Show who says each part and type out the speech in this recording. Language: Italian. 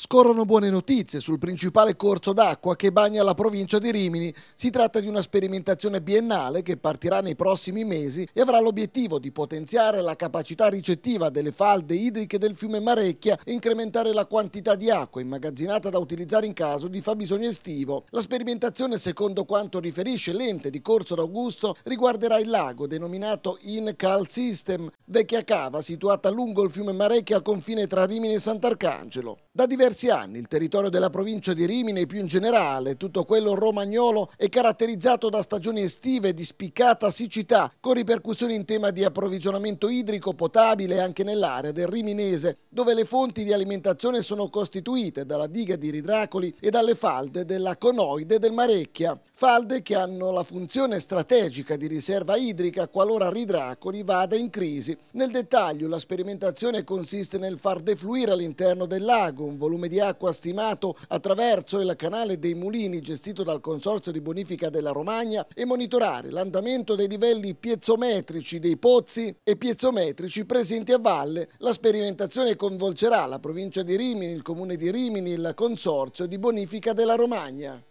Speaker 1: Scorrono buone notizie sul principale corso d'acqua che bagna la provincia di Rimini. Si tratta di una sperimentazione biennale che partirà nei prossimi mesi e avrà l'obiettivo di potenziare la capacità ricettiva delle falde idriche del fiume Marecchia e incrementare la quantità di acqua immagazzinata da utilizzare in caso di fabbisogno estivo. La sperimentazione, secondo quanto riferisce l'ente di Corso d'Augusto, riguarderà il lago denominato In Cal System, vecchia cava situata lungo il fiume Marecchia al confine tra Rimini e Sant'Arcangelo. Da diversi anni il territorio della provincia di Rimini e più in generale tutto quello romagnolo è caratterizzato da stagioni estive di spiccata siccità con ripercussioni in tema di approvvigionamento idrico potabile anche nell'area del riminese dove le fonti di alimentazione sono costituite dalla diga di Ridracoli e dalle falde della conoide del Marecchia. Falde che hanno la funzione strategica di riserva idrica qualora Ridracoli vada in crisi. Nel dettaglio la sperimentazione consiste nel far defluire all'interno del lago un volume di acqua stimato attraverso il canale dei Mulini gestito dal Consorzio di Bonifica della Romagna e monitorare l'andamento dei livelli piezometrici dei pozzi e piezometrici presenti a valle. La sperimentazione coinvolgerà la provincia di Rimini, il comune di Rimini e il Consorzio di Bonifica della Romagna.